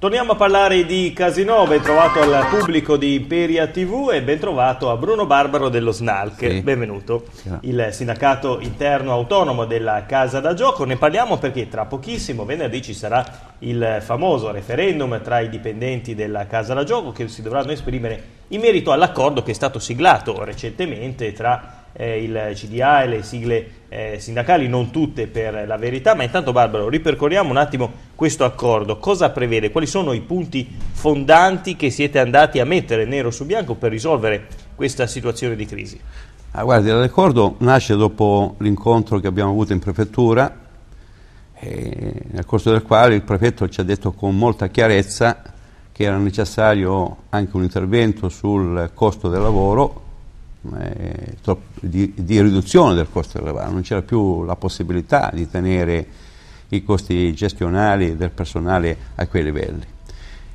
Torniamo a parlare di Casino, ben trovato al pubblico di Imperia TV e ben trovato a Bruno Barbaro dello SNALC, sì. benvenuto, il sindacato interno autonomo della Casa da Gioco. Ne parliamo perché tra pochissimo, venerdì, ci sarà il famoso referendum tra i dipendenti della Casa da Gioco che si dovranno esprimere in merito all'accordo che è stato siglato recentemente tra eh, il CDA e le sigle eh, sindacali, non tutte per la verità, ma intanto Barbara ripercorriamo un attimo questo accordo, cosa prevede, quali sono i punti fondanti che siete andati a mettere nero su bianco per risolvere questa situazione di crisi? Ah, guardi, l'accordo nasce dopo l'incontro che abbiamo avuto in prefettura, eh, nel corso del quale il prefetto ci ha detto con molta chiarezza che era necessario anche un intervento sul costo del lavoro eh, di, di, riduzione del costo del lavoro, non c'era più la possibilità di tenere i costi gestionali del personale a quei livelli.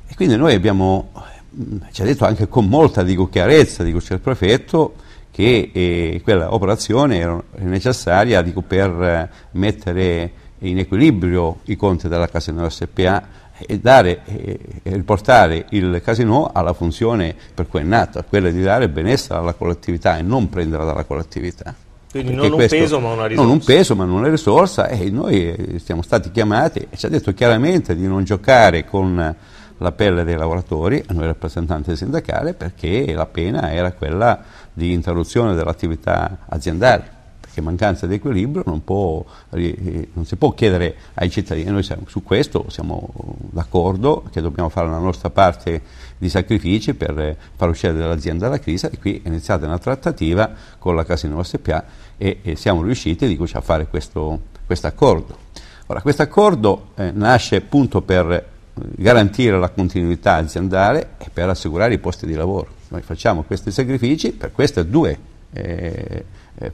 E quindi noi abbiamo, eh, ci ha detto anche con molta dico, chiarezza, dico, c'è il prefetto, che eh, quella operazione era necessaria dico, per eh, mettere in equilibrio i conti della Casa Nord SPA e dare, e riportare il casino alla funzione per cui è nata, quella di dare benessere alla collettività e non prenderla dalla collettività. Quindi Perché non un questo, peso ma una risorsa. Non un peso ma una risorsa e noi siamo stati chiamati e ci ha detto chiaramente di non giocare con la pelle dei lavoratori, a noi rappresentanti sindacali, perché la pena era quella di interruzione dell'attività aziendale che mancanza di equilibrio non, può, eh, non si può chiedere ai cittadini. Noi siamo, su questo siamo d'accordo che dobbiamo fare la nostra parte di sacrifici per eh, far uscire l'azienda dalla crisi e qui è iniziata una trattativa con la Casino SPA e, e siamo riusciti dico, a fare questo accordo. Ora, questo accordo eh, nasce appunto per garantire la continuità aziendale e per assicurare i posti di lavoro. Noi facciamo questi sacrifici per queste due eh, eh,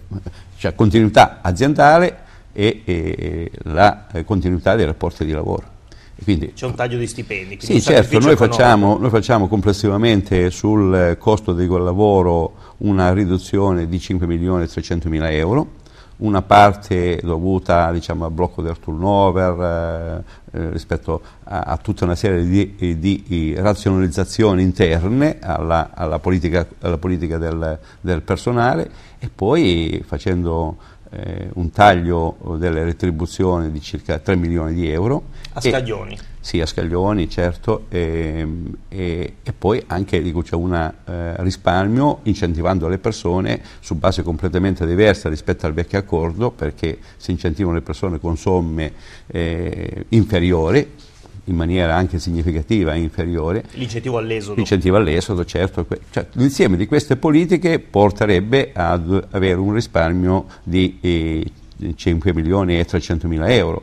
cioè continuità aziendale e, e la eh, continuità dei rapporti di lavoro. C'è un taglio di stipendi. Sì, certo, noi facciamo, noi facciamo, complessivamente sul eh, costo di quel lavoro una riduzione di 5 milioni e 300 mila euro, una parte dovuta diciamo, al blocco del turnover eh, rispetto a, a, tutta una serie di, di, di razionalizzazioni interne alla, alla politica, alla politica del, del personale e poi facendo eh, un taglio delle retribuzioni di circa 3 milioni di euro. A scaglioni? E, sì, a scaglioni, certo, e, ehm, e, e poi anche c'è un eh, risparmio incentivando le persone su base completamente diversa rispetto al vecchio accordo perché si incentivano le persone con somme eh, inferiori in maniera anche significativa inferiore. L'incentivo all'esodo. L'incentivo all'esodo, certo. Cioè, l'insieme di queste politiche porterebbe ad avere un risparmio di eh, 5 milioni e 300 mila euro.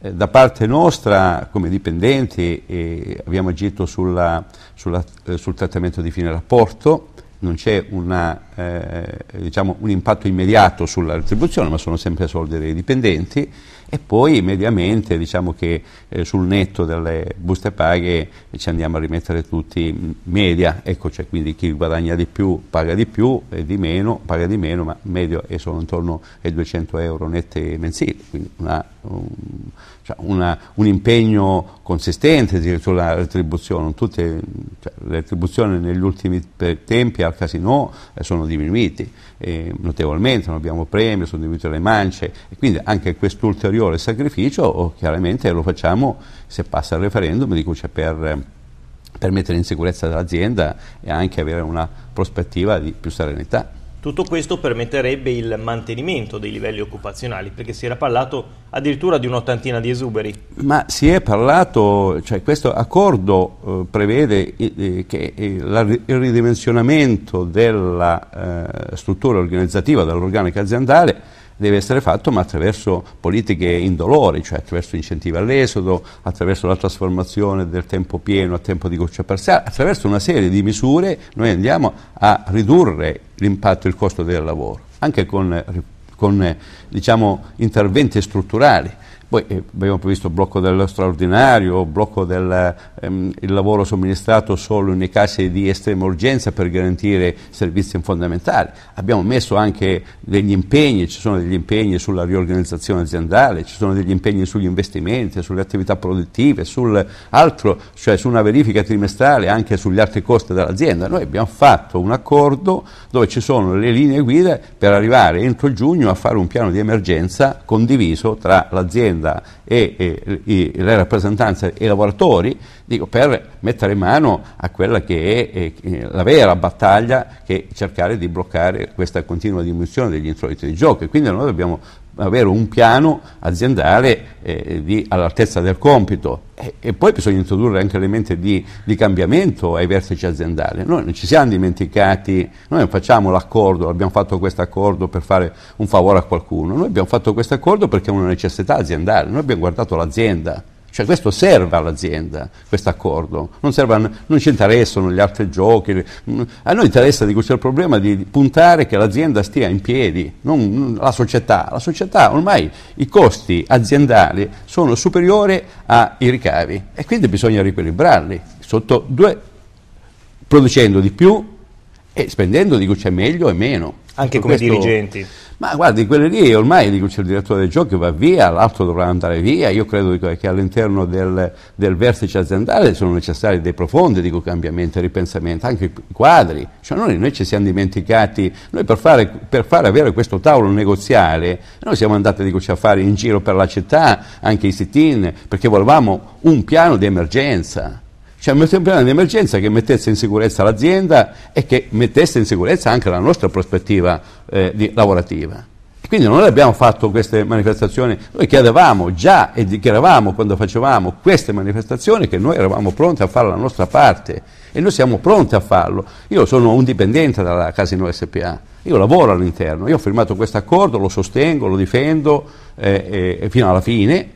Eh, da parte nostra, come dipendenti, eh, abbiamo agito sulla, sulla, eh, sul trattamento di fine rapporto, non c'è una, eh, diciamo, un impatto immediato sulla retribuzione, ma sono sempre soldi dei dipendenti e poi mediamente diciamo che eh, sul netto delle buste paghe ci andiamo a rimettere tutti media, ecco, cioè, quindi chi guadagna di più paga di più e di meno paga di meno, ma medio è solo intorno ai 200 euro netti mensili, quindi una, un, cioè una, un impegno consistente sulla retribuzione. Tutte, cioè, le retribuzioni negli ultimi tempi al casino eh, sono diminuite eh, notevolmente, non abbiamo premi, sono diminuite le mance e quindi anche questo ulteriore sacrificio oh, chiaramente lo facciamo se passa il referendum, dico, cioè per, per mettere in sicurezza l'azienda e anche avere una prospettiva di più serenità. Tutto questo permetterebbe il mantenimento dei livelli occupazionali, perché si era parlato addirittura di un'ottantina di esuberi. Ma si è parlato, cioè questo accordo eh, prevede eh, che eh, il ridimensionamento della eh, struttura organizzativa, dell'organica aziendale, deve essere fatto ma attraverso politiche indolori, cioè attraverso incentivi all'esodo, attraverso la trasformazione del tempo pieno a tempo di goccia parziale, attraverso una serie di misure noi andiamo a ridurre l'impatto e il costo del lavoro, anche con, con diciamo, interventi strutturali. Poi eh, abbiamo previsto blocco dello straordinario, blocco del, ehm, il lavoro somministrato solo nei casi di estrema urgenza per garantire servizi fondamentali. Abbiamo messo anche degli impegni, ci sono degli impegni sulla riorganizzazione aziendale, ci sono degli impegni sugli investimenti, sulle attività produttive, altro, cioè su una verifica trimestrale anche sugli altri costi dell'azienda. Noi abbiamo fatto un accordo dove ci sono le linee guida per arrivare entro giugno a fare un piano di emergenza condiviso tra l'azienda e, e, e le rappresentanze e i lavoratori dico, per mettere mano a quella che è, eh, eh, la vera battaglia che è cercare di bloccare questa continua diminuzione degli introiti di gioco. quindi noi dobbiamo avere un piano aziendale eh, di, all'altezza del compito e, e, poi bisogna introdurre anche elementi di, di, cambiamento ai vertici aziendali. Noi non ci siamo dimenticati, noi non facciamo l'accordo, abbiamo fatto questo accordo per fare un favore a qualcuno, noi abbiamo fatto questo accordo perché è una necessità aziendale, noi abbiamo guardato l'azienda. Cioè questo serve all'azienda, questo accordo, non, non, ci interessano gli altri giochi, a noi interessa di questo problema di puntare che l'azienda stia in piedi, non la società. La società ormai i costi aziendali sono superiori ai ricavi e quindi bisogna riequilibrarli, sotto due, producendo di più e spendendo di c'è meglio e meno. Anche come questo, dirigenti. Ma guardi, quelli lì ormai dico, c'è il direttore del gioco che va via, l'altro dovrà andare via, io credo dico, che all'interno del, del, vertice aziendale sono necessari dei profondi dico, cambiamenti, ripensamenti, anche i quadri. Cioè, noi, noi, ci siamo dimenticati, noi per fare, per fare, avere questo tavolo negoziale, noi siamo andati dico, a fare in giro per la città, anche i sit-in, perché volevamo un piano di emergenza. Siamo cioè, sempre in un'emergenza che mettesse in sicurezza l'azienda e che mettesse in sicurezza anche la nostra prospettiva eh, di, lavorativa. Quindi noi abbiamo fatto queste manifestazioni, noi chiedevamo già e dichiaravamo quando facevamo queste manifestazioni che noi eravamo pronti a fare la nostra parte e noi siamo pronti a farlo. Io sono un dipendente dalla Casino SPA, io lavoro all'interno, io ho firmato questo accordo, lo sostengo, lo difendo eh, eh, fino alla fine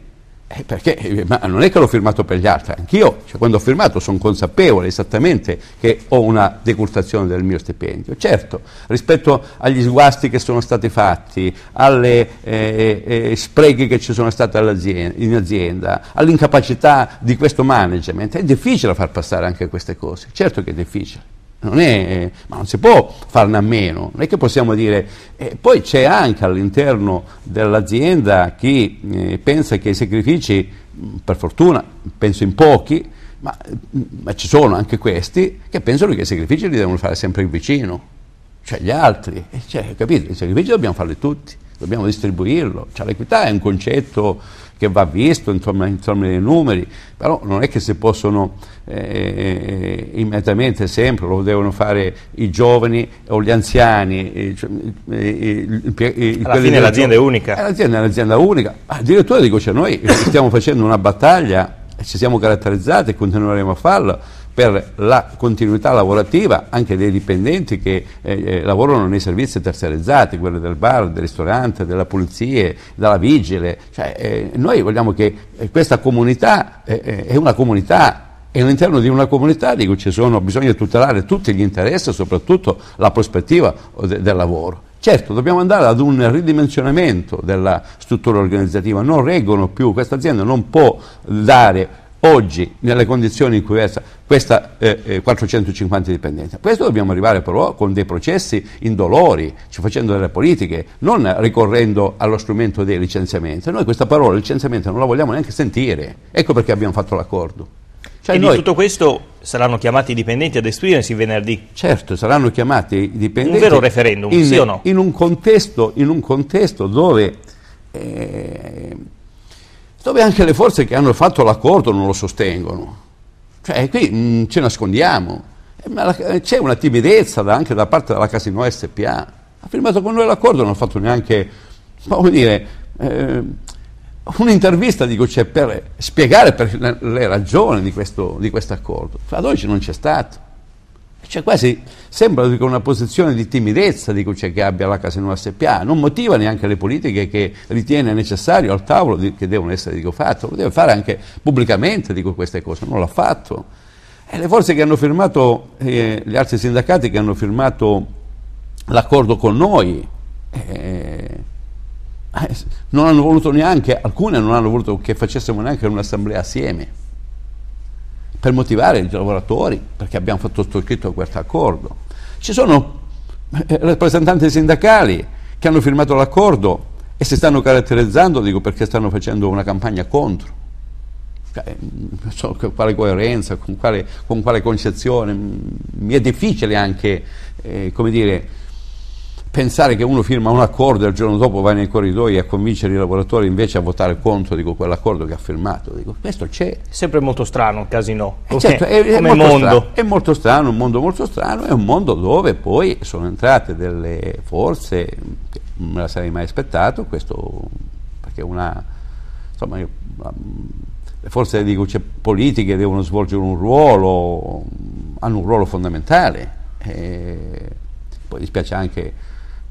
eh, perché, eh, ma non è che l'ho firmato per gli altri, anch'io, cioè, quando ho firmato sono consapevole esattamente che ho una decurtazione del mio stipendio. Certo, rispetto agli sguasti che sono stati fatti, alle eh, eh, eh sprechi che ci sono state in azienda, all'incapacità di questo management, è difficile far passare anche queste cose, certo che è difficile. Non è, ma non si può farne a meno, non è che possiamo dire. Eh, poi c'è anche all'interno dell'azienda chi eh, pensa che i sacrifici, per fortuna, penso in pochi, ma, ma, ci sono anche questi che pensano che i sacrifici li devono fare sempre il vicino, cioè gli altri. Eh, cioè, capito? I sacrifici dobbiamo farli tutti dobbiamo distribuirlo. Cioè, l'equità è un concetto che va visto in termini, in di numeri, però non è che si possono eh, eh, immediatamente sempre, lo devono fare i giovani o gli anziani. I, cioè, i, i, Alla fine l'azienda è unica. Eh, l'azienda è un'azienda unica. Addirittura dico, cioè, noi stiamo facendo una battaglia, ci siamo caratterizzati e continueremo a farla per la continuità lavorativa anche dei dipendenti che eh, eh, lavorano nei servizi terziarizzati, quelli del bar, del ristorante, della polizia, della vigile. Cioè, eh, noi vogliamo che eh, questa comunità eh, eh, è una comunità e all'interno di una comunità dico, sono, bisogna tutelare tutti gli interessi soprattutto la prospettiva de, del lavoro. Certo, dobbiamo andare ad un ridimensionamento della struttura organizzativa, non reggono più, questa azienda non può dare oggi nelle condizioni in cui versa questa eh, 450 eh, dipendenza. Questo dobbiamo arrivare però con dei processi indolori, facendo delle politiche, non ricorrendo allo strumento dei licenziamenti. Noi questa parola licenziamento non la vogliamo neanche sentire, ecco perché abbiamo fatto l'accordo. Cioè e noi, di tutto questo saranno chiamati i dipendenti ad esprimersi venerdì? Certo, saranno chiamati i dipendenti. Un vero referendum, in, sì o no? In un contesto, in un contesto dove... Eh, dove anche le forze che hanno fatto l'accordo non lo sostengono. Cioè, qui mh, mm, ci nascondiamo. Eh, eh, c'è una timidezza da, anche da parte della Casino SPA. Ha firmato con noi l'accordo, non ha fatto neanche, dire, eh, un'intervista dico, cioè, per spiegare per le ragioni di questo, di questo accordo. Ad oggi non c'è stato. Cioè quasi sembra una posizione di timidezza dico, cioè, che abbia la Casinua SPA, non motiva neanche le politiche che ritiene necessario al tavolo di, che devono essere dico, fatte, lo deve fare anche pubblicamente dico, queste cose, non l'ha fatto. E eh, le forze che hanno firmato, eh, gli altri sindacati che hanno firmato l'accordo con noi, eh, eh non hanno voluto neanche, alcune non hanno voluto che facessimo neanche un'assemblea assieme per motivare i lavoratori, perché abbiamo fatto sottoscritto questo accordo. Ci sono eh, rappresentanti sindacali che hanno firmato l'accordo e si stanno caratterizzando, dico, perché stanno facendo una campagna contro. Cioè, non So, con quale coerenza, con quale, con quale, concezione, mm, mi è difficile anche, eh, come dire, pensare che uno firma un accordo e il giorno dopo va nei corridoi a convincere i lavoratori invece a votare contro dico, quell'accordo che ha firmato, dico, questo c'è. Sempre molto strano, casino, eh certo, è, come molto mondo. Strano, è molto strano, un mondo molto strano, è un mondo dove poi sono entrate delle forze, che non me la sarei mai aspettato, questo perché una, insomma, io, le forze dico, cioè, politiche devono svolgere un ruolo, hanno un ruolo fondamentale. E eh, poi dispiace anche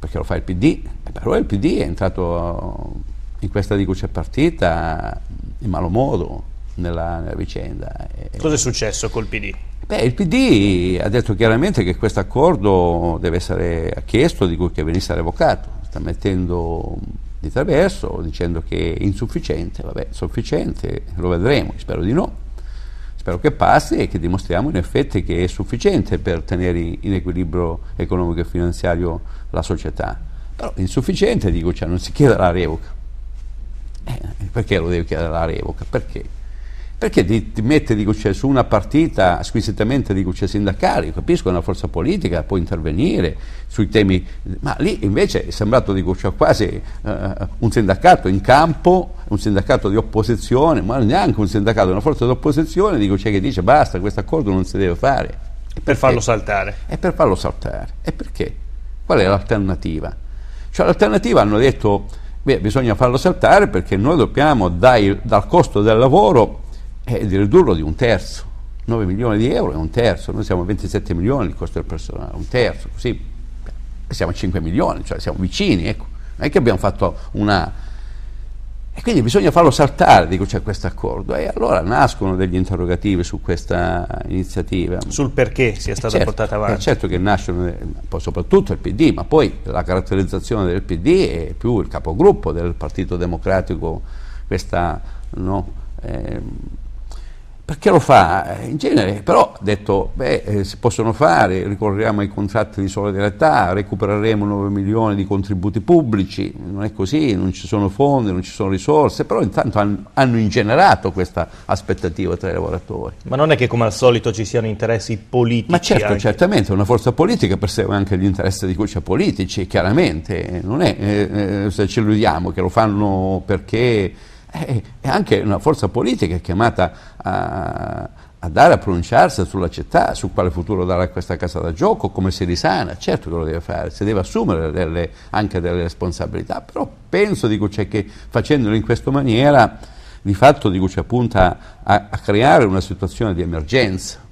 perché lo fa il PD, però il PD è entrato in questa ricuccia partita in malo modo nella, nella vicenda. Cosa è successo col PD? Beh, il PD ha detto chiaramente che questo accordo deve essere chiesto, di cui che venisse revocato, sta mettendo di traverso dicendo che è insufficiente, vabbè, sufficiente, lo vedremo, spero di no. Spero che passi e che dimostriamo in effetti che è sufficiente per tenere in equilibrio economico e finanziario la società. Però insufficiente, dico, cioè non si chiede la revoca. Eh, perché lo deve chiedere la revoca? Perché? Perché ti, ti mette dico, cioè, su una partita squisitamente dico, cioè, sindacale, Io capisco, è una forza politica, può intervenire sui temi, ma lì invece è sembrato dico, cioè, quasi eh, un sindacato in campo, un sindacato di opposizione, ma neanche un sindacato, una forza di opposizione dico, cioè, che dice basta, questo accordo non si deve fare. E per farlo saltare. E per farlo saltare. E perché? Qual è l'alternativa? Cioè, l'alternativa hanno detto, beh, bisogna farlo saltare perché noi dobbiamo dai, dal costo del lavoro è di ridurlo di un terzo. 9 milioni di euro è un terzo, noi siamo a 27 milioni il costo del personale, un terzo, così siamo a 5 milioni, cioè siamo vicini, ecco. Non è che abbiamo fatto una... E quindi bisogna farlo saltare, dico, c'è questo accordo. E allora nascono degli interrogativi su questa iniziativa. Sul perché sia eh, stata certo, portata eh, avanti. certo che nascono, eh, soprattutto il PD, ma poi la caratterizzazione del PD è più il capogruppo del Partito Democratico, questa... No, eh, perché lo fa? In genere, però, ha detto, beh, eh, si possono fare, ricorriamo ai contratti di solidarietà, recupereremo 9 milioni di contributi pubblici, non è così, non ci sono fondi, non ci sono risorse, però intanto hanno, hanno ingenerato questa aspettativa tra i lavoratori. Ma non è che come al solito ci siano interessi politici? Ma certo, anche. certamente, una forza politica persegue anche gli interessi di cui c'è politici, chiaramente, non è eh, eh, se ci illudiamo che lo fanno perché è, eh, anche una forza politica chiamata a, dare a pronunciarsi sulla città, su quale futuro darà questa casa da gioco, come si risana, certo che lo deve fare, si deve assumere delle, anche delle responsabilità, però penso dico, cioè, che facendolo in questa maniera di fatto dico, cioè, punta a, a creare una situazione di emergenza.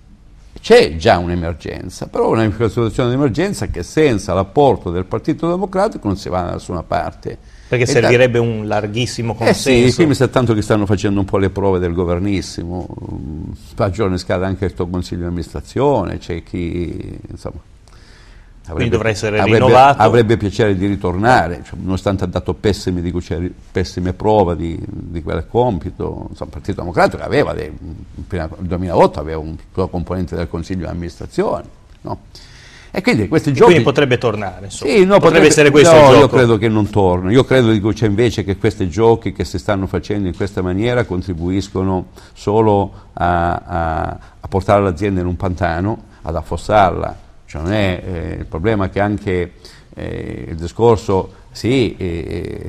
C'è già un'emergenza, però una situazione di emergenza che senza l'apporto del Partito Democratico non si va da nessuna parte. Perché e servirebbe da... un larghissimo consenso. Eh sì, qui mi sa tanto che stanno facendo un po' le prove del governissimo, mm, a giorni scade anche il tuo consiglio di amministrazione, c'è chi insomma, avrebbe, Quindi dovrà essere avrebbe, rinnovato. Avrebbe piacere di ritornare, cioè, nonostante ha dato pessime, dico, pessime prove di, di, quel compito. Insomma, il Partito Democratico aveva, nel 2008, aveva un suo componente del Consiglio di amministrazione. No? E quindi questi giochi... Quindi potrebbe tornare, insomma. Sì, no, potrebbe, potrebbe, essere questo no, io credo che non torni. Io credo dico, invece che questi giochi che si stanno facendo in questa maniera contribuiscono solo a, a, a portare l'azienda in un pantano, ad affossarla. Cioè non è eh, il problema che anche eh, il discorso sì, eh,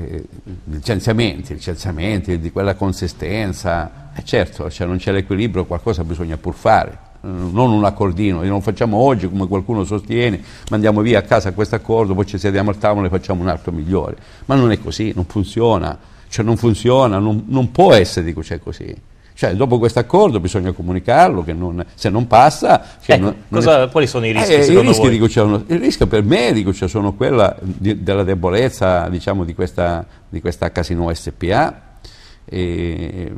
eh licenziamenti, licenziamenti di quella consistenza, eh certo, cioè non c'è l'equilibrio, qualcosa bisogna pur fare. Eh, non un accordino, Noi non facciamo oggi come qualcuno sostiene, mandiamo via a casa questo accordo, poi ci sediamo al tavolo e facciamo un altro migliore. Ma non è così, non funziona, cioè non funziona, non, non può essere dico, cioè, così. Cioè, dopo questo accordo bisogna comunicarlo, che non, se non passa... Cioè ecco, non, cosa, non è... Quali sono i rischi, eh, i rischi dico, cioè, uno, il rischio per me dico, cioè, sono quella di, della debolezza diciamo, di, questa, di questa Casino SPA. E,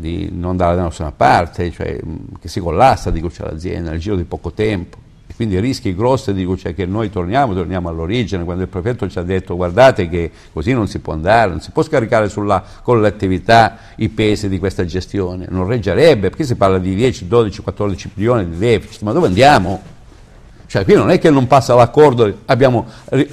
di non andare da nessuna parte, cioè, mm, che si collassa, dico, c'è l'azienda nel giro di poco tempo. E quindi rischi grossi, dico, c'è cioè, che noi torniamo, torniamo all'origine, quando il prefetto ci ha detto guardate che così non si può andare, non si può scaricare sulla collettività i pesi di questa gestione, non reggerebbe, perché si parla di 10, 12, 14 milioni di deficit, ma dove andiamo? Cioè qui non è che non passa l'accordo, abbiamo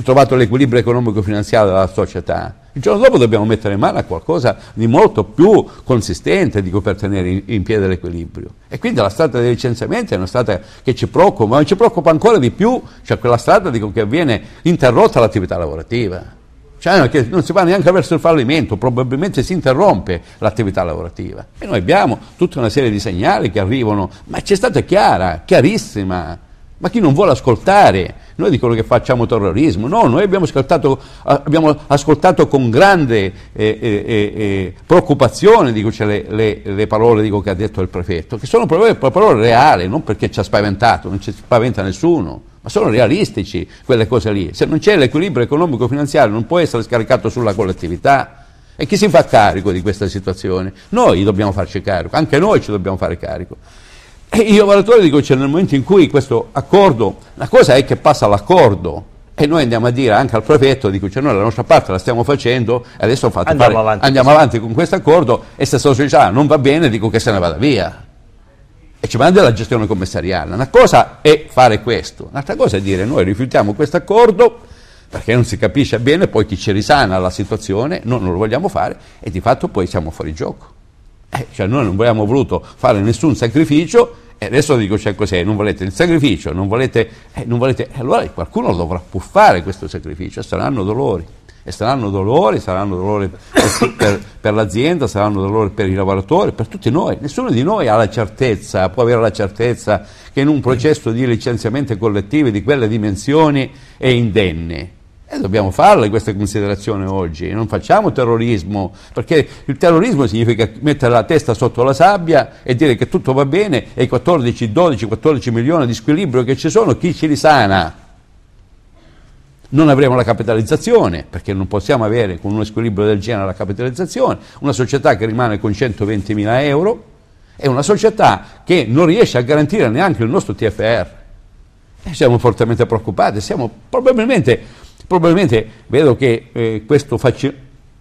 trovato l'equilibrio economico-finanziario della società, il giorno dopo dobbiamo mettere in mano a qualcosa di molto più consistente dico, per tenere in, in piedi l'equilibrio. E quindi la strada dei licenziamenti è una strada che ci preoccupa, ma ci preoccupa ancora di più, cioè quella strada dico, che viene interrotta l'attività lavorativa. Cioè non si va neanche verso il fallimento, probabilmente si interrompe l'attività lavorativa. E noi abbiamo tutta una serie di segnali che arrivano, ma c'è stata chiara, chiarissima ma chi non vuole ascoltare? Noi dicono che facciamo terrorismo. No, noi abbiamo ascoltato, abbiamo ascoltato con grande eh, eh, eh, eh, preoccupazione dico, cioè le, le, le, parole dico, che ha detto il prefetto, che sono parole, parole reali, non perché ci ha spaventato, non ci spaventa nessuno ma sono realistici quelle cose lì. Se non c'è l'equilibrio economico-finanziario non può essere scaricato sulla collettività. E chi si fa carico di questa situazione? Noi dobbiamo farci carico, anche noi ci dobbiamo fare carico. E io Valatore dico, c'è cioè, nel momento in cui questo accordo, la cosa è che passa l'accordo, e noi andiamo a dire anche al prefetto, dico, cioè noi la nostra parte la stiamo facendo, adesso fate andiamo, fare, avanti, andiamo avanti con questo accordo e se la società non va bene dico che se ne vada via. E ci manda la gestione commissariale. Una cosa è fare questo, un'altra cosa è dire noi rifiutiamo questo accordo perché non si capisce bene poi chi ci risana la situazione, noi non lo vogliamo fare e di fatto poi siamo fuori gioco. Eh, cioè noi non abbiamo voluto fare nessun sacrificio e adesso dico c'è cioè, cos'è, non volete il sacrificio, non volete, eh, non volete eh, allora qualcuno dovrà pur fare questo sacrificio, saranno dolori. E saranno dolori, saranno dolori per, per, per l'azienda, saranno dolori per i lavoratori, per tutti noi. Nessuno di noi ha la certezza, può avere la certezza che in un processo di licenziamento collettivo di quelle dimensioni è indenne. E dobbiamo farle queste considerazioni oggi, non facciamo terrorismo, perché il terrorismo significa mettere la testa sotto la sabbia e dire che tutto va bene e i 14, 12, 14 milioni di squilibrio che ci sono, chi ci risana? Non avremo la capitalizzazione, perché non possiamo avere con uno squilibrio del genere la capitalizzazione, una società che rimane con 120 mila euro è una società che non riesce a garantire neanche il nostro TFR. E siamo fortemente preoccupati, siamo probabilmente Probabilmente vedo che eh, questo faccia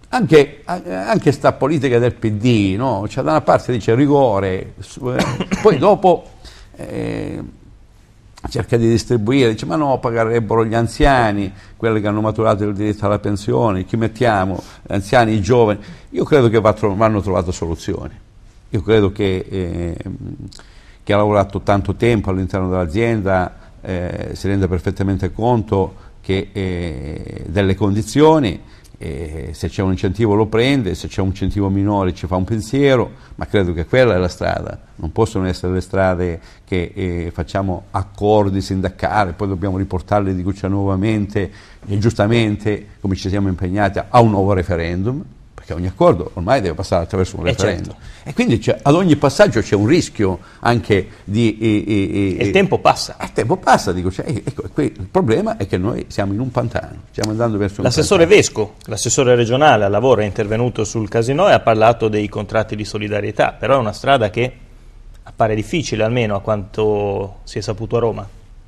anche, anche sta politica del PD, no? cioè, da una parte dice rigore, eh, poi dopo eh, cerca di distribuire, dice ma no, pagherebbero gli anziani, quelli che hanno maturato il diritto alla pensione, chi mettiamo, gli anziani, i giovani. Io credo che vanno trovate soluzioni. Io credo che eh, chi ha lavorato tanto tempo all'interno dell'azienda eh, si renda perfettamente conto che, eh, delle condizioni, eh, se c'è un incentivo lo prende, se c'è un incentivo minore ci fa un pensiero, ma credo che quella è la strada, non possono essere le strade che eh, facciamo accordi sindacali, poi dobbiamo riportarle di Guccia cioè, nuovamente e giustamente, come ci siamo impegnati, a un nuovo referendum, perché ogni accordo ormai deve passare attraverso un eh, certo. referendum. Certo. E quindi ad ogni passaggio c'è un rischio anche di... E, e, e il tempo passa. Il tempo passa, dico, cioè, eh, ecco, il problema è che noi siamo in un pantano, stiamo andando verso un L'assessore pantano. Vesco, l'assessore regionale al lavoro è intervenuto sul casino e ha parlato dei contratti di solidarietà, però è una strada che appare difficile almeno a quanto si è saputo a Roma.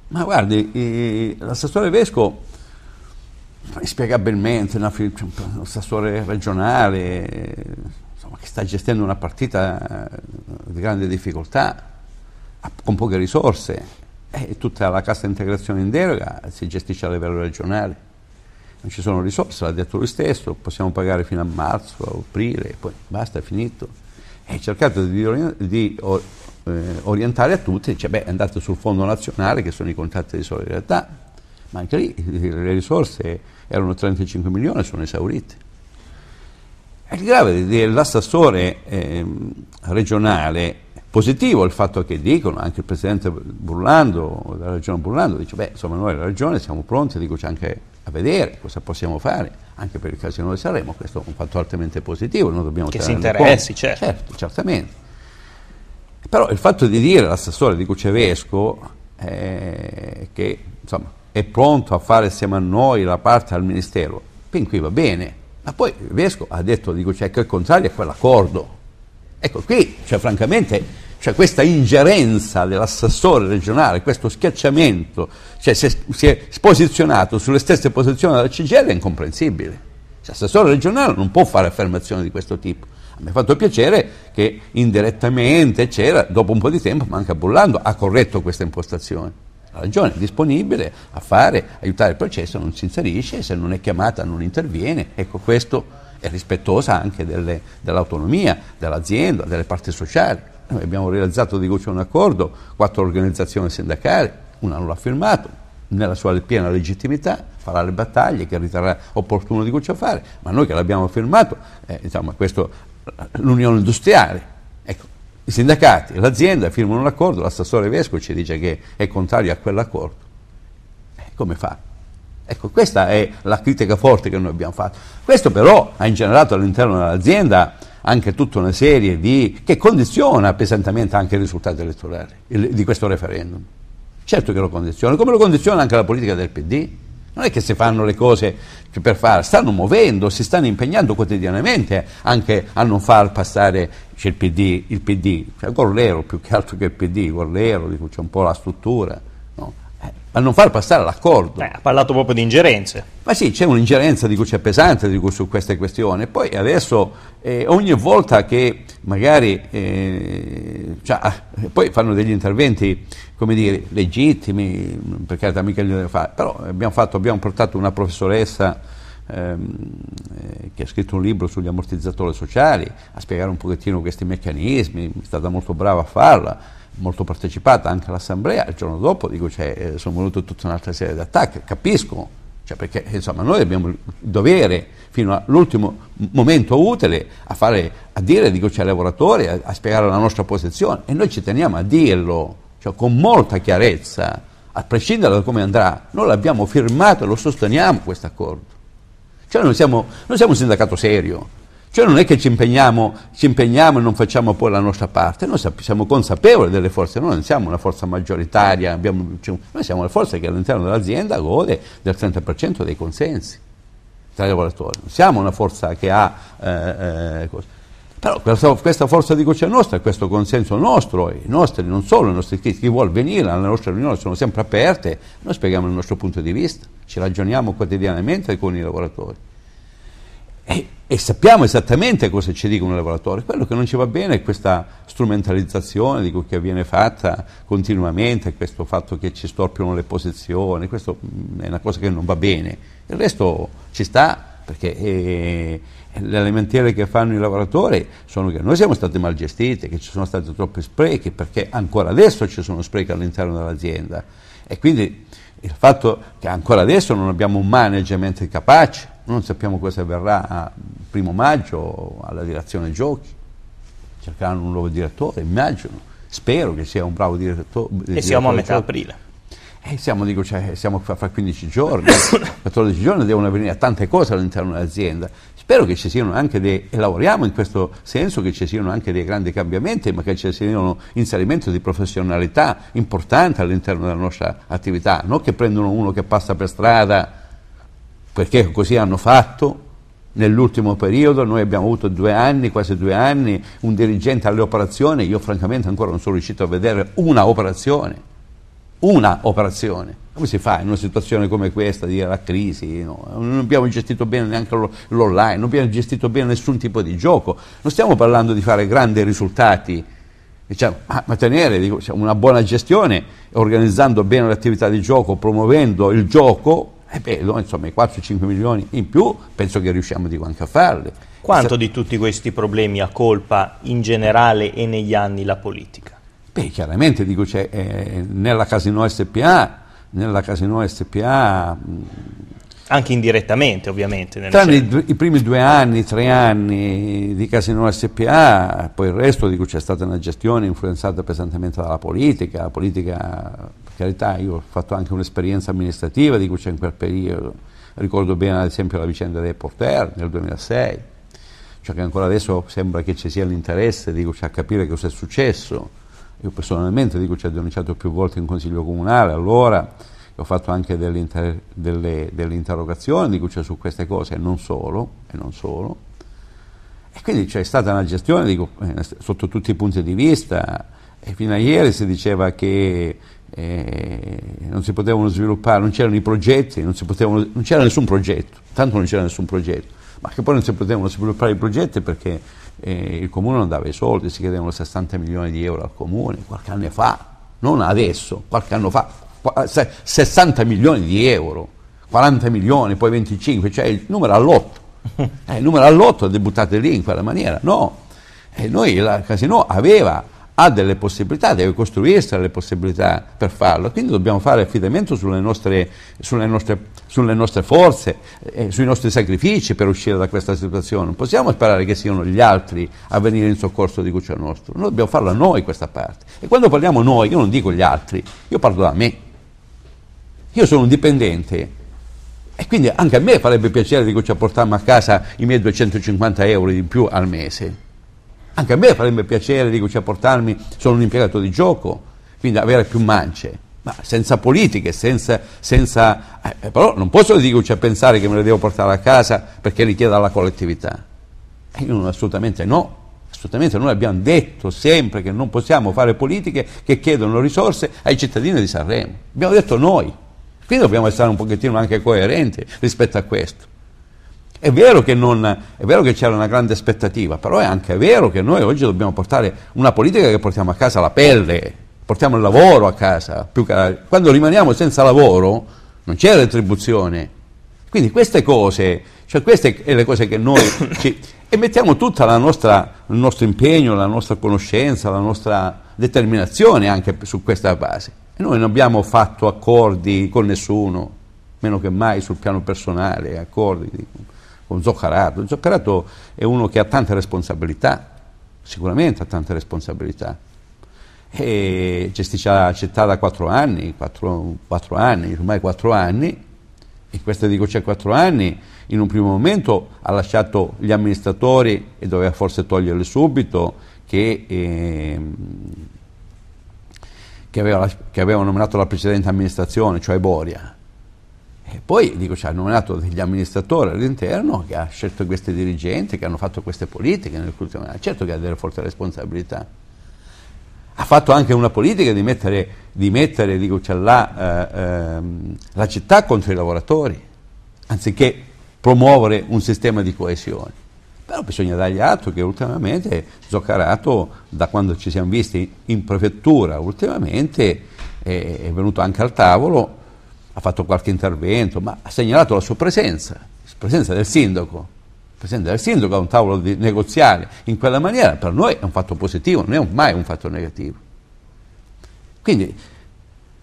Ma guardi, eh, l'assessore Vesco inspiegabilmente una, cioè, un assessore regionale insomma, che sta gestendo una partita eh, di grande difficoltà, con poche risorse, eh, e tutta la cassa integrazione in deroga si gestisce a livello regionale. Non ci sono risorse, l'ha detto lui stesso, possiamo pagare fino a marzo, aprile, poi basta, è finito. E cercato di, di eh, orientare a tutti, dice, cioè, beh, andate sul fondo nazionale che sono i contatti di solidarietà, ma anche lì le risorse erano 35 milioni e sono esaurite. Il grave dell'assessore eh, regionale positivo il fatto che dicono, anche il presidente Burlando, della regione Burlando, dice, beh, insomma noi la regione siamo pronti, dicoci anche a vedere cosa possiamo fare, anche per il casino di saremo, questo è un fatto altamente positivo, noi dobbiamo Che si interessi, certo. certo. Certamente. Però il fatto di dire all'assessore di Cucevesco eh, che, insomma, è pronto a fare insieme a noi la parte al Ministero, fin qui va bene, ma poi il Vescovo ha detto, dico, c'è cioè, che il contrario è quell'accordo. Ecco qui, cioè, francamente, cioè, questa ingerenza dell'assessore regionale, questo schiacciamento, cioè, si, è, si è posizionato sulle stesse posizioni della CGL è incomprensibile. Cioè, l'assessore regionale non può fare affermazioni di questo tipo. Mi ha fatto piacere che indirettamente c'era, dopo un po' di tempo, ma anche Bullando, ha corretto questa impostazione. La ragione è disponibile a fare, aiutare il processo, non si inserisce, se non è chiamata non interviene. Ecco, questo è rispettosa anche delle, dell'autonomia dell'azienda, delle parti sociali. Noi abbiamo realizzato di goccia un accordo, quattro organizzazioni sindacali, una non l'ha firmato, nella sua piena legittimità, farà le battaglie che riterrà opportuno di goccia fare, ma noi che l'abbiamo firmato, eh, insomma, questo, l'unione industriale. Ecco, i sindacati l'azienda firmano un accordo, l'assessore Vesco ci dice che è contrario a quell'accordo. come fa? Ecco, questa è la critica forte che noi abbiamo fatto. Questo però ha ingenerato all'interno dell'azienda anche tutta una serie di... che condiziona pesantemente anche il risultato elettorale il, di questo referendum. Certo che lo condiziona, come lo condiziona anche la politica del PD non è che si fanno le cose per fare, stanno muovendo, si stanno impegnando quotidianamente anche a non far passare il PD, il PD, cioè Gorlero più che altro che il PD, Gorlero, c'è un po' la struttura a non far passare l'accordo. Eh, ha parlato proprio di ingerenze. Ma sì, c'è un'ingerenza di Guccia pesante di cui, su queste questioni. Poi adesso eh, ogni volta che magari eh, cioè, ah, poi fanno degli interventi, come dire, legittimi, per carità mica li deve fare, però abbiamo, fatto, abbiamo portato una professoressa ehm, eh, che ha scritto un libro sugli ammortizzatori sociali a spiegare un pochettino questi meccanismi, è stata molto brava a farla molto partecipata anche all'assemblea, il giorno dopo dico, cioè, eh, sono venute tutta un'altra serie di attacchi, capisco, cioè perché insomma, noi abbiamo il dovere fino all'ultimo momento utile a, fare, a dire dicoci cioè, ai lavoratori, a, a, spiegare la nostra posizione e noi ci teniamo a dirlo, cioè, con molta chiarezza, a prescindere da come andrà, noi l'abbiamo firmato e lo sosteniamo questo accordo. Cioè noi siamo, noi siamo un sindacato serio, cioè non è che ci impegniamo, ci impegniamo, e non facciamo poi la nostra parte, noi siamo consapevoli delle forze, noi non siamo una forza maggioritaria, abbiamo, cioè, noi siamo una forza che all'interno dell'azienda gode del 30% dei consensi tra i lavoratori, non siamo una forza che ha... Eh, eh, però questa, questa, forza di goccia nostra, questo consenso nostro, i nostri, non solo i nostri critici, chi vuole venire alle nostre riunioni sono sempre aperte, noi spieghiamo il nostro punto di vista, ci ragioniamo quotidianamente con i lavoratori. E, e, sappiamo esattamente cosa ci dicono i lavoratori. Quello che non ci va bene è questa strumentalizzazione dico, che viene fatta continuamente, questo fatto che ci storpiano le posizioni, questo mm, è una cosa che non va bene. Il resto ci sta perché eh, le lamentele che fanno i lavoratori sono che noi siamo stati mal gestiti, che ci sono stati troppi sprechi, perché ancora adesso ci sono sprechi all'interno dell'azienda. E quindi il fatto che ancora adesso non abbiamo un management capace, non sappiamo cosa avverrà a primo maggio alla direzione giochi, cercheranno un nuovo direttore, immagino, spero che sia un bravo direttore. E siamo direttore a metà aprile. Eh, siamo, dico, cioè, siamo fra, fra 15 giorni, 14 giorni devono avvenire tante cose all'interno dell'azienda. Spero che ci siano anche dei, e lavoriamo in questo senso, che ci siano anche dei grandi cambiamenti, ma che ci siano inserimenti di professionalità importanti all'interno della nostra attività, non che prendono uno che passa per strada perché così hanno fatto nell'ultimo periodo, noi abbiamo avuto due anni, quasi due anni, un dirigente alle operazioni, io francamente ancora non sono riuscito a vedere una operazione, una operazione. Come si fa in una situazione come questa, di la crisi, no? non abbiamo gestito bene neanche l'online, non abbiamo gestito bene nessun tipo di gioco, non stiamo parlando di fare grandi risultati, diciamo, ma, tenere diciamo, una buona gestione, organizzando bene l'attività di gioco, promuovendo il gioco e eh beh, noi insomma i 4-5 milioni in più penso che riusciamo di anche a farli. Quanto di tutti questi problemi ha colpa in generale e negli anni la politica? Beh, chiaramente dico, cioè, eh, nella Casino SPA, nella Casino SPA... Mh, mm, anche indirettamente ovviamente. Tranne i, i, primi due anni, tre anni di Casino SPA, poi il resto dico, c'è stata una gestione influenzata pesantemente dalla politica, la politica carità, io ho fatto anche un'esperienza amministrativa di cui in quel periodo, ricordo bene ad esempio la vicenda dei Porter nel 2006, cioè che ancora adesso sembra che ci sia l'interesse di cioè, a capire cosa è successo. Io personalmente dico ci ho denunciato più volte in Consiglio Comunale, allora ho fatto anche delle, inter- delle, delle interrogazioni di cui cioè, su queste cose e non solo. E non solo. E quindi c'è cioè, stata una gestione dico, eh, sotto tutti i punti di vista. E fino a ieri si diceva che eh, non si potevano sviluppare, non c'erano i progetti, non, potevano, non, c'era nessun progetto, tanto non c'era nessun progetto, ma che poi non si potevano sviluppare i progetti perché eh, il comune non dava i soldi, si chiedevano 60 milioni di euro al comune qualche anno fa, non adesso, qualche anno fa, 60 eh, milioni di euro, 40 milioni, poi 25, cioè il numero all'otto, eh, il numero all'otto debuttate lì in quella maniera, no, e eh, noi la Casino aveva ha delle possibilità, deve costruirsi le possibilità per farlo, quindi dobbiamo fare affidamento sulle nostre, sulle nostre, sulle nostre forze, eh, sui nostri sacrifici per uscire da questa situazione, non possiamo sperare che siano gli altri a venire in soccorso di Guccio nostro, noi dobbiamo farla noi questa parte e quando parliamo noi io non dico gli altri, io parlo da me, io sono un dipendente e quindi anche a me farebbe piacere di Guccio portarmi a casa i miei 250 euro di più al mese anche a me farebbe piacere, ricominciare cioè, portarmi, sono un impiegato di gioco, quindi avere più mance, ma senza politiche, senza... senza eh, però non posso ricominciare cioè, a pensare che me le devo portare a casa perché richieda alla collettività. E eh, io non, assolutamente no, assolutamente noi abbiamo detto sempre che non possiamo fare politiche che chiedono risorse ai cittadini di Sanremo. Abbiamo detto noi. Quindi dobbiamo essere un pochettino anche coerenti rispetto a questo. È vero, non, è vero, che c'era una grande aspettativa, però è anche vero che noi oggi dobbiamo portare una politica che portiamo a casa la pelle, portiamo il lavoro a casa. quando rimaniamo senza lavoro non c'è retribuzione. Quindi queste cose, cioè queste sono le cose che noi ci, e mettiamo tutto il nostro impegno, la nostra conoscenza, la nostra determinazione anche su questa base. E noi non abbiamo fatto accordi con nessuno, meno che mai sul piano personale, accordi con Zoccarato. Zoccarato è uno che ha tante responsabilità, sicuramente ha tante responsabilità. E gestisce la città da quattro anni, quattro, quattro anni, ormai quattro anni, in questa dico c'è cioè, quattro anni, in un primo momento ha lasciato gli amministratori e doveva forse toglierli subito, che, eh, che, aveva, che aveva nominato la precedente amministrazione, cioè Boria e poi dico, ci ha nominato degli amministratori all'interno che ha scelto questi dirigenti, che hanno fatto queste politiche nel culto. Certo che ha delle forti responsabilità. Ha fatto anche una politica di mettere, di mettere dico, là, eh, eh, la città contro i lavoratori, anziché promuovere un sistema di coesione. Però bisogna dargli atto che ultimamente Zoccarato, da quando ci siamo visti in prefettura ultimamente, è, è venuto anche al tavolo ha fatto qualche intervento, ma ha segnalato la sua presenza, la presenza del sindaco. Il presidente del sindaco a un tavolo di, negoziale in quella maniera per noi è un fatto positivo, non è mai un fatto negativo. Quindi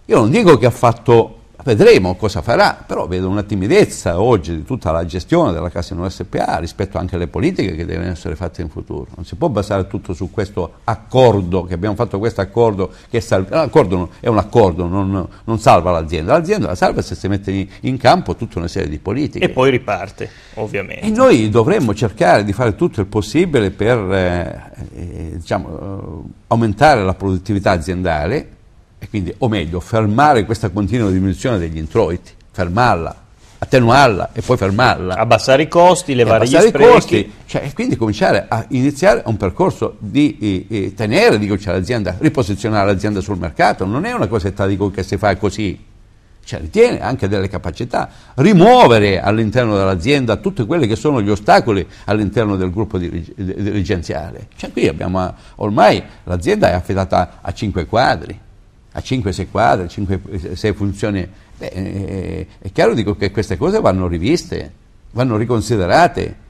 io non dico che ha fatto vedremo cosa farà, però vedo una timidezza oggi di tutta la gestione della Casino SPA rispetto anche alle politiche che devono essere fatte in futuro. Non si può basare tutto su questo accordo, che abbiamo fatto questo accordo, che sal- l'accordo eh, è un accordo, non, non, salva l'azienda, l'azienda la salva se si mette in, in, campo tutta una serie di politiche. E poi riparte, ovviamente. E noi dovremmo cercare di fare tutto il possibile per eh, eh, diciamo, eh, aumentare la produttività aziendale e quindi, o meglio, fermare questa continua diminuzione degli introiti, fermarla, attenuarla e poi fermarla. Abbassare i costi, levare gli sprechi. Abbassare I costi, cioè, e quindi cominciare a iniziare un percorso di eh, eh, tenere dico, cioè, l'azienda, riposizionare l'azienda sul mercato. Non è una cosetta dico, che si fa così. Cioè, ritiene anche delle capacità, rimuovere all'interno dell'azienda tutti quelli che sono gli ostacoli all'interno del gruppo dirigenziale. Cioè, qui abbiamo, ormai l'azienda è affidata a cinque quadri, ha 5-6 quadri, 5-6 eh, funzioni, Beh, eh, eh, è chiaro dico, che queste cose vanno riviste, vanno riconsiderate.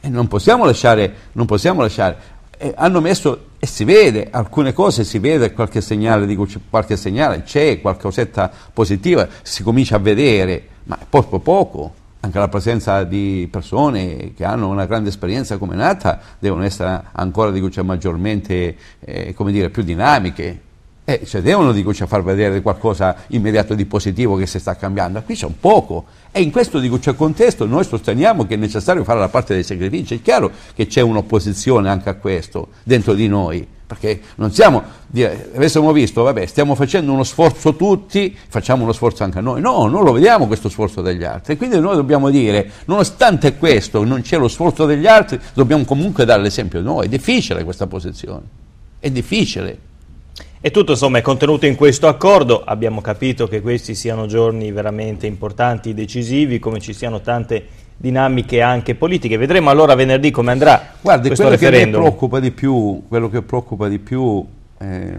E non possiamo lasciare, non possiamo lasciare. Eh, hanno messo, e si vede, alcune cose si vede, qualche segnale, dico, qualche segnale c'è, qualche cosetta positiva, si comincia a vedere, ma è poco poco anche la presenza di persone che hanno una grande esperienza come nata devono essere ancora dico, cioè, maggiormente eh, dire, più dinamiche. Eh, cioè devono dicoci a far vedere qualcosa immediato di positivo che si sta cambiando, qui c'è un poco e in questo dicoci contesto noi sosteniamo che è necessario fare la parte dei sacrifici, è chiaro che c'è un'opposizione anche a questo dentro di noi, perché non siamo, avessimo visto, vabbè stiamo facendo uno sforzo tutti, facciamo uno sforzo anche noi, no, non lo vediamo questo sforzo degli altri, quindi noi dobbiamo dire, nonostante questo non c'è lo sforzo degli altri, dobbiamo comunque dare l'esempio noi, è difficile questa posizione, è difficile. E tutto insomma è contenuto in questo accordo, abbiamo capito che questi siano giorni veramente importanti, decisivi, come ci siano tante dinamiche anche politiche. Vedremo allora venerdì come andrà Guardi, questo quello referendum. Che preoccupa di più, quello che preoccupa di più eh,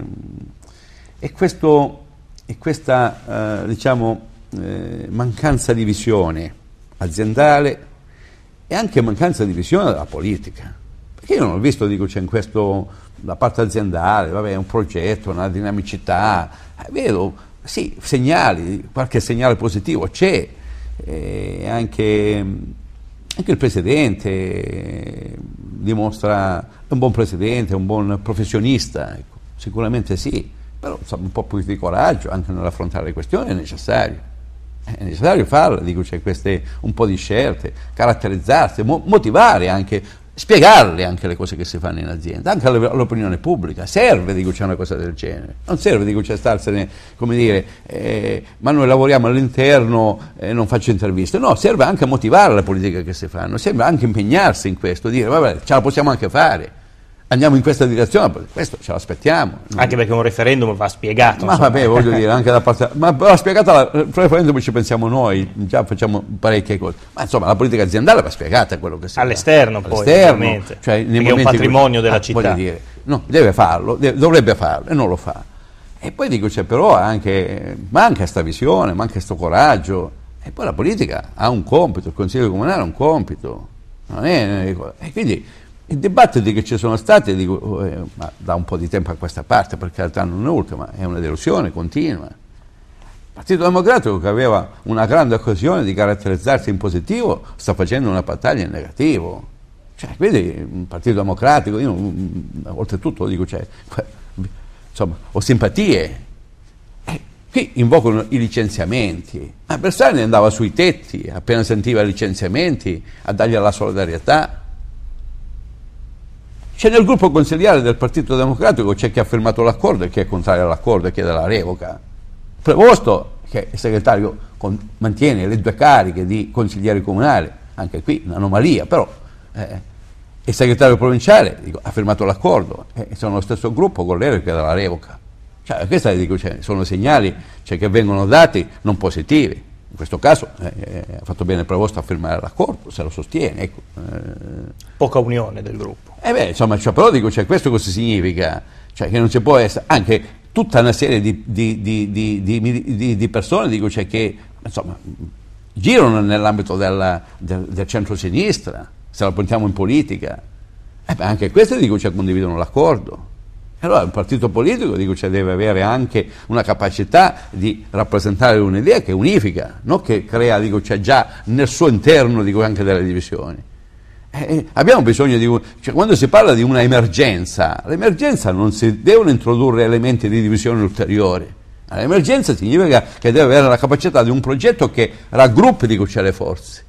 è, questo, è, questa eh, diciamo, eh, mancanza di visione aziendale e anche mancanza di visione della politica. Perché io non ho visto, dico, c'è in questo, la parte aziendale, vabbè, un progetto, una dinamicità, eh, vedo, sì, segnali, qualche segnale positivo c'è, eh, anche, anche, il Presidente eh, dimostra, è un buon Presidente, è un buon professionista, ecco, sicuramente sì, però un po' più di coraggio anche nell'affrontare le questioni è necessario. È necessario farlo, dico, c'è queste, un po' di scelte, caratterizzarsi, mo- motivare anche spiegarle anche le cose che si fanno in azienda, anche all'opinione pubblica. Serve di c'è una cosa del genere, non serve di c'è starsene, come dire, eh, ma noi lavoriamo all'interno e eh, non faccio interviste. No, serve anche motivare la politica che si fanno, serve anche impegnarsi in questo, dire vabbè, ce la possiamo anche fare andiamo in questa direzione, questo ce l'aspettiamo. Anche perché un referendum va spiegato. Ma insomma. vabbè, voglio dire, anche da parte... Ma va spiegata, il referendum ci pensiamo noi, già facciamo parecchie cose. Ma insomma, la politica aziendale va spiegata quello che si All'esterno fa. poi, All'esterno, ovviamente. Cioè, perché è un patrimonio cui, della ah, città. Dire, no, deve farlo, deve, dovrebbe farlo e non lo fa. E poi dico, cioè, però anche, manca questa visione, manca questo coraggio. E poi la politica ha un compito, il Consiglio Comunale ha un compito. non è, e quindi i dibattiti che ci sono stati, dico, eh, da un po' di tempo a questa parte, perché in realtà non è ultima, è una delusione continua. Il Partito Democratico, che aveva una grande occasione di caratterizzarsi in positivo, sta facendo una battaglia in negativo. Cioè, quindi un Partito Democratico, io mm, oltretutto dico, cioè, insomma, ho simpatie. Eh, qui invocano i licenziamenti. Ma Bersani andava sui tetti, appena sentiva i licenziamenti, a dargli la solidarietà. C'è nel gruppo consigliare del Partito Democratico c'è chi ha firmato l'accordo e chi è contrario all'accordo e chiede la revoca. Prevosto, che è segretario, con, mantiene le due cariche di consigliere comunale, anche qui un'anomalia, però eh, il segretario provinciale dico, ha firmato l'accordo e eh, sono lo stesso gruppo con l'ero che chiede la revoca. Cioè, questi cioè, sono segnali cioè, che vengono dati non positivi in questo caso eh, eh, ha fatto bene il Prevosto a firmare l'accordo, se lo sostiene. Ecco. Eh. Poca unione del gruppo. Eh beh, insomma, cioè, però dico, cioè, questo cosa significa? Cioè, che non ci può essere, anche tutta una serie di, di, di, di persone dico, cioè, che insomma, girano nell'ambito della, del, del centro-sinistra, se la puntiamo in politica. Eh beh, anche queste dico, cioè, condividono l'accordo. Allora un partito politico dico, cioè, deve avere anche una capacità di rappresentare un'idea che unifica, non che crea dico, cioè, già nel suo interno dico, anche delle divisioni. Eh, eh abbiamo bisogno di... Cioè, quando si parla di una emergenza, all'emergenza non si devono introdurre elementi di divisione ulteriori. L'emergenza significa che deve avere la capacità di un progetto che raggruppi dico, cioè, le forze.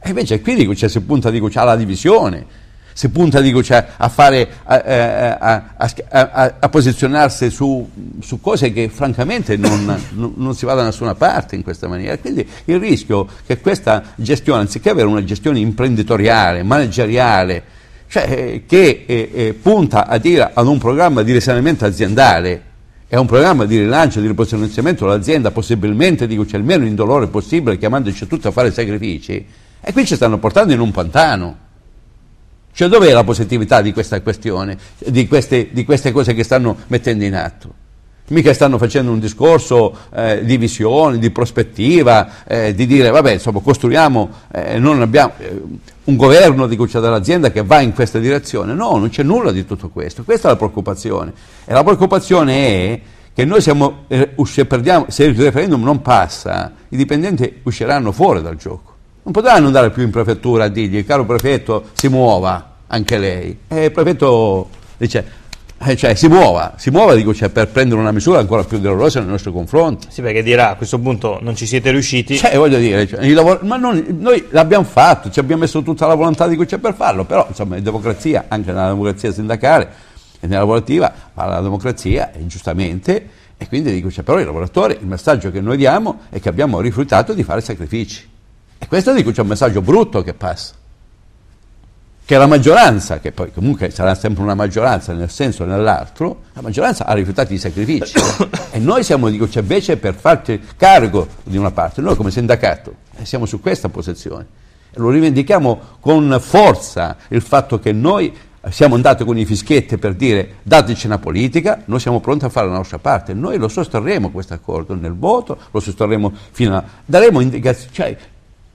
E invece qui dico, cioè, si punta dico, cioè, alla divisione, si punta dico, cioè, a, fare, eh, a, a, a, posizionarsi su, su, cose che francamente non, non, si va da nessuna parte in questa maniera. Quindi il rischio che questa gestione, anziché avere una gestione imprenditoriale, manageriale, cioè, eh, che eh, eh, punta a dire, ad un programma di risanamento aziendale, è un programma di rilancio, di riposizionamento dell'azienda, possibilmente, dico, c'è il meno indolore possibile, chiamandoci tutti a fare sacrifici, e qui ci stanno portando in un pantano. Cioè dov'è la positività di questa questione, di queste, di queste cose che stanno mettendo in atto? mica stanno facendo un discorso eh, di visione, di prospettiva, eh, di dire vabbè insomma costruiamo, eh, abbiamo, eh, un governo di cui cioè, dell'azienda che va in questa direzione, no non c'è nulla di tutto questo, questa è la preoccupazione e la preoccupazione è che noi siamo, eh, se, perdiamo, se il referendum non passa i dipendenti usciranno fuori dal gioco non potevano andare più in prefettura a dirgli, caro prefetto, si muova anche lei. E eh, il prefetto dice, eh, cioè si muova, si muova dico, cioè, per prendere una misura ancora più dolorosa nei nostri confronti. Sì, perché dirà a questo punto non ci siete riusciti. Cioè, voglio dire, cioè, lavoro, ma non, noi l'abbiamo fatto, ci abbiamo messo tutta la volontà di cui c'è per farlo, però insomma in democrazia, anche nella democrazia sindacale e nella lavorativa, parla la democrazia, giustamente, e quindi dico, cioè, però i lavoratori, il messaggio che noi diamo è che abbiamo rifiutato di fare sacrifici. E questo dico c'è un messaggio brutto che passa. Che la maggioranza, che poi comunque sarà sempre una maggioranza nel senso o nell'altro, la maggioranza ha rifiutato i sacrifici. Eh. e noi siamo, dico, c'è cioè, invece per farci cargo di una parte, noi come sindacato eh, siamo su questa posizione. E lo rivendichiamo con forza il fatto che noi siamo andati con i fischietti per dire dateci una politica, noi siamo pronti a fare la nostra parte, noi lo sosterremo questo accordo nel voto, lo sosterremo fino a... daremo indicazioni, cioè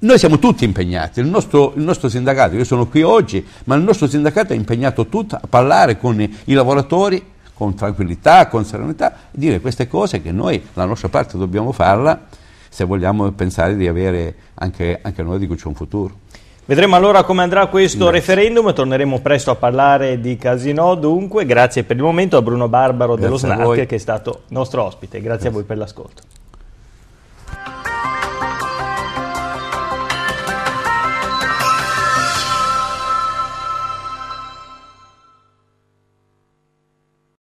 noi siamo tutti impegnati, il nostro, il nostro, sindacato, io sono qui oggi, ma il nostro sindacato è impegnato tutto a parlare con i lavoratori con tranquillità, con serenità, dire queste cose che noi, la nostra parte, dobbiamo farla se vogliamo pensare di avere anche, anche noi di cui c'è un futuro. Vedremo allora come andrà questo grazie. referendum, torneremo presto a parlare di Casinò, dunque grazie per il momento a Bruno Barbaro grazie dello SNAC che è stato nostro ospite, grazie. grazie. a voi per l'ascolto.